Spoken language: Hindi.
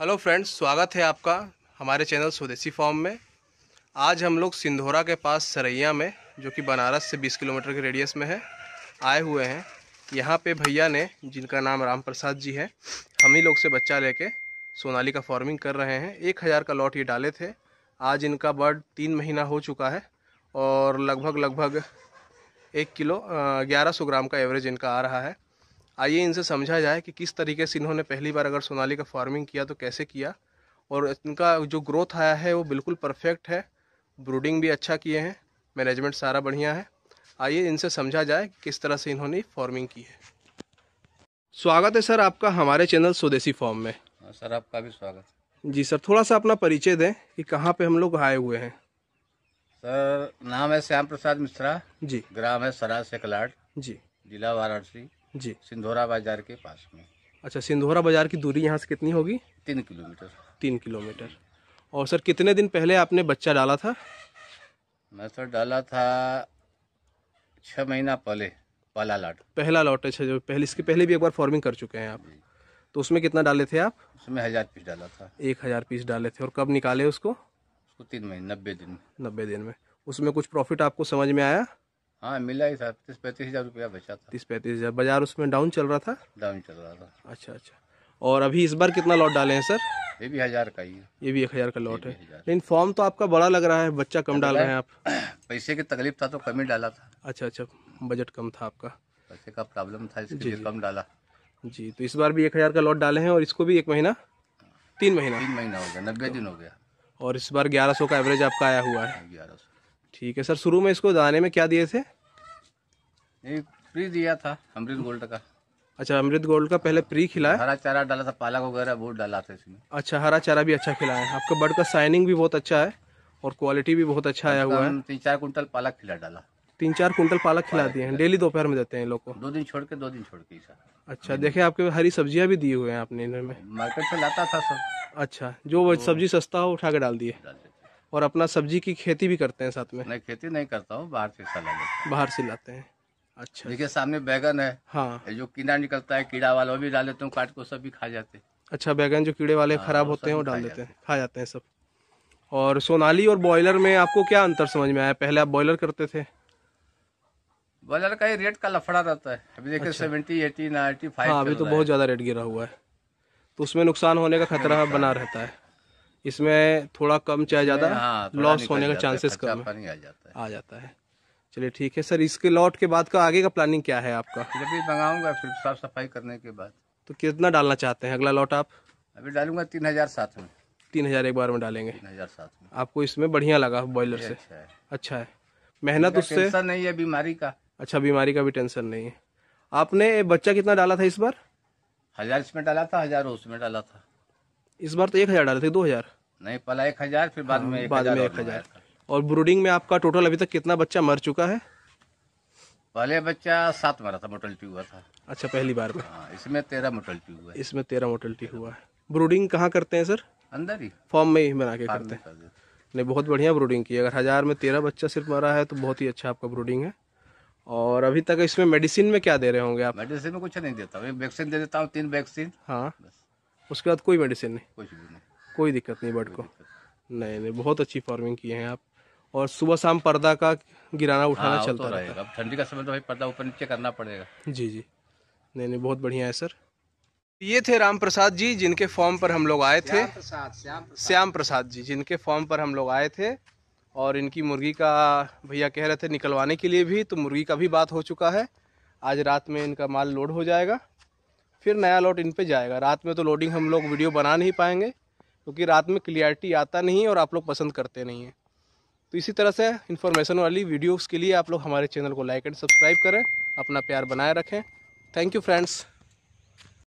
हेलो फ्रेंड्स स्वागत है आपका हमारे चैनल स्वदेशी फॉर्म में आज हम लोग सिंधोरा के पास सरैया में जो कि बनारस से 20 किलोमीटर के रेडियस में है आए हुए हैं यहाँ पे भैया ने जिनका नाम राम प्रसाद जी है हम ही लोग से बच्चा लेके सोनाली का फार्मिंग कर रहे हैं एक हज़ार का लॉट ये डाले थे आज इनका बर्ड तीन महीना हो चुका है और लगभग लगभग एक किलो ग्यारह सौ ग्राम का एवरेज इनका आ रहा है आइए इनसे समझा जाए कि किस तरीके से इन्होंने पहली बार अगर सोनाली का फार्मिंग किया तो कैसे किया और इनका जो ग्रोथ आया है वो बिल्कुल परफेक्ट है ब्रूडिंग भी अच्छा किए हैं मैनेजमेंट सारा बढ़िया है आइए इनसे समझा जाए कि किस तरह से इन्होंने फार्मिंग की है स्वागत है सर आपका हमारे चैनल स्वदेशी फॉर्म में हाँ, सर आपका भी स्वागत जी सर थोड़ा सा अपना परिचय दें कि कहाँ पे हम लोग आए हुए हैं सर नाम है श्याम प्रसाद मिश्रा जी ग्राम है सराज से जी जिला वाराणसी जी सिंधोरा बाजार के पास में अच्छा सिंधोरा बाजार की दूरी यहाँ से कितनी होगी तीन किलोमीटर तीन किलोमीटर और सर कितने दिन पहले आपने बच्चा डाला था मैं सर डाला था छः महीना पहले पहला लॉट पहला लॉट अच्छा जो पहले इसके पहले भी एक बार फॉर्मिंग कर चुके हैं आप तो उसमें कितना डाले थे आप उसमें हज़ार पीस डाला था एक हज़ार पीस डाले थे और कब निकाले उसको उसको तीन महीने नब्बे दिन नब्बे दिन में उसमें कुछ प्रॉफिट आपको समझ में आया हाँ मिला ही था तीस पैंतीस हजार रुपया बचा था तीस पैंतीस हजार बाजार उसमें डाउन चल रहा था डाउन चल रहा था अच्छा अच्छा और अभी इस बार कितना लॉट डाले हैं सर ये भी हजार का ही है ये भी एक हजार का लॉट है लेकिन फॉर्म तो आपका बड़ा लग रहा है बच्चा कम डाल रहे हैं आप पैसे की तकलीफ था तो कम ही डाला था अच्छा अच्छा बजट कम था आपका पैसे का प्रॉब्लम था इसलिए कम डाला जी तो इस बार भी एक हजार का लॉट डाले हैं और इसको भी एक महीना तीन महीना तीन महीना हो गया नब्बे तो दिन हो गया और इस बार ग्यारह सौ का एवरेज आपका आया हुआ है हाँ, ग्यारह सौ ठीक है सर शुरू में इसको दाने में क्या दिए थे एक प्री दिया था अमृत गोल्ड का अच्छा अमृत गोल्ड का पहले प्री खिलाया हरा चारा डाला था पालक वगैरह बहुत डाला था इसमें अच्छा हरा चारा भी अच्छा खिलाया है आपका बर्ड का साइनिंग भी बहुत अच्छा है और क्वालिटी भी बहुत अच्छा आया हुआ है तीन चार कुंटल पालक खिला डाला तीन चार कुंटल पालक खिला दिए हैं डेली दोपहर में देते हैं लोग को दो दिन छोड़ के दो दिन छोड़ के अच्छा देखे आपके हरी सब्जियां भी दी हुए हैं आपने इनमें मार्केट से लाता था सब अच्छा जो तो सब्जी सस्ता हो उठा के डाल दिए और अपना सब्जी की खेती भी करते हैं साथ में नहीं खेती नहीं करता हूँ बाहर से हिस्सा बाहर से लाते हैं अच्छा देखिए सामने बैगन है हाँ जो कीड़ा निकलता है कीड़ा वाला वो भी डाल देते हैं काट को सब भी खा जाते हैं अच्छा बैगन जो कीड़े वाले हाँ, खराब होते हैं वो डाल देते हैं खा जाते हैं सब और सोनाली और ब्रॉयलर में आपको क्या अंतर समझ में आया पहले आप ब्रॉयलर करते थे ब्रॉयलर का ये रेट का लफड़ा रहता है अभी देखिए सेवेंटी एटी नाइन्टी फाइव अभी तो बहुत ज़्यादा रेट गिरा हुआ है तो उसमें नुकसान होने का खतरा बना रहता है इसमें थोड़ा कम चाहे ज़्यादा हाँ, लॉस होने का चांसेस कम है। आ जाता है आ जाता है चलिए ठीक है सर इसके लॉट के बाद का आगे का प्लानिंग क्या है आपका जब भी मंगाऊंगा फिर साफ सफाई करने के बाद तो कितना डालना चाहते हैं अगला लॉट आप अभी डालूंगा तीन हजार साथ में तीन हजार एक बार में डालेंगे तीन हजार साथ में आपको इसमें बढ़िया लगा हाँ, बॉयलर से अच्छा अच्छा है। मेहनत उससे नहीं है बीमारी का अच्छा बीमारी का भी टेंशन नहीं है आपने बच्चा कितना डाला था इस बार हजार इसमें डाला था हजार उसमें डाला था इस बार तो एक हज़ार डाले थे दो हज़ार नहीं पहला एक हज़ार फिर बाद हाँ, में बाद में एक हज़ार और ब्रूडिंग में आपका टोटल अभी तक कितना बच्चा मर चुका है पहले बच्चा सात मरा था मोटलिटी हुआ था अच्छा पहली बार में हाँ, इसमें तेरह मोटलिटी हुआ है इसमें तेरह मोटलिटी हुआ है ब्रूडिंग कहाँ करते हैं सर अंदर ही फॉर्म में ही बना के करते हैं नहीं बहुत बढ़िया ब्रूडिंग की अगर हज़ार में तेरह बच्चा सिर्फ मरा है तो बहुत ही अच्छा आपका ब्रूडिंग है और अभी तक इसमें मेडिसिन में क्या दे रहे होंगे आप मेडिसिन में कुछ नहीं देता वैक्सीन दे देता हूँ तीन वैक्सीन हाँ उसके बाद कोई मेडिसिन नहीं कोई नहीं कोई दिक्कत नहीं बर्ड को नहीं नहीं बहुत अच्छी फार्मिंग किए हैं आप और सुबह शाम पर्दा का गिराना उठाना हाँ, चलता तो रहेगा ठंडी का समय तो भाई पर्दा ऊपर नीचे करना पड़ेगा जी जी नहीं नहीं बहुत बढ़िया है सर ये थे राम प्रसाद जी जिनके फॉर्म पर हम लोग आए थे श्याम प्रसाद जी जिनके फॉर्म पर हम लोग आए थे और इनकी मुर्गी का भैया कह रहे थे निकलवाने के लिए भी तो मुर्गी का भी बात हो चुका है आज रात में इनका माल लोड हो जाएगा फिर नया लॉट इन पे जाएगा रात में तो लोडिंग हम लोग वीडियो बना नहीं पाएंगे क्योंकि रात में क्लियरिटी आता नहीं है और आप लोग पसंद करते नहीं हैं तो इसी तरह से इन्फॉर्मेशन वाली वीडियोज़ के लिए आप लोग हमारे चैनल को लाइक एंड सब्सक्राइब करें अपना प्यार बनाए रखें थैंक यू फ्रेंड्स